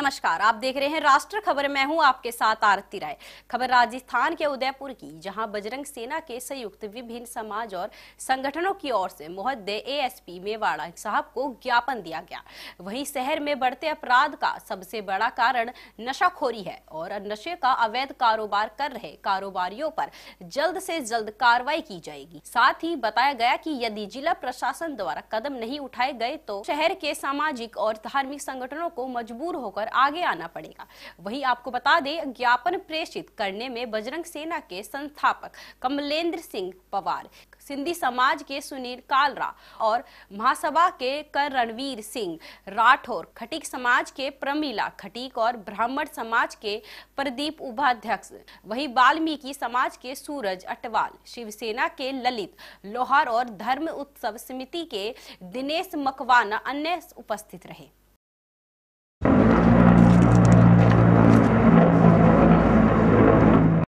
नमस्कार आप देख रहे हैं राष्ट्र खबर मैं हूं आपके साथ आरती राय खबर राजस्थान के उदयपुर की जहां बजरंग सेना के संयुक्त विभिन्न समाज और संगठनों की ओर से मोहद्दे एएसपी मेवाड़ा साहब को ज्ञापन दिया गया वहीं शहर में बढ़ते अपराध का सबसे बड़ा कारण नशाखोरी है और नशे का अवैध कारोबार कर रहे कारोबारियों पर जल्द से जल्द कार्रवाई की जाएगी साथ ही बताया गया की यदि जिला प्रशासन द्वारा कदम नहीं उठाए गए तो शहर के सामाजिक और धार्मिक संगठनों को मजबूर होकर लेकर आगे आना पड़ेगा वही आपको बता दें ज्ञापन प्रेषित करने में बजरंग सेना के संस्थापक कमलेंद्र सिंह पवार सिंधी समाज के सुनील कालरा और महासभा के कर रणवीर सिंह राठौर खटीक समाज के प्रमीला खटीक और ब्राह्मण समाज के प्रदीप उपाध्यक्ष वही वाल्मीकि समाज के सूरज अटवाल शिवसेना के ललित लोहार और धर्म उत्सव समिति के दिनेश मकवाना अन्य उपस्थित रहे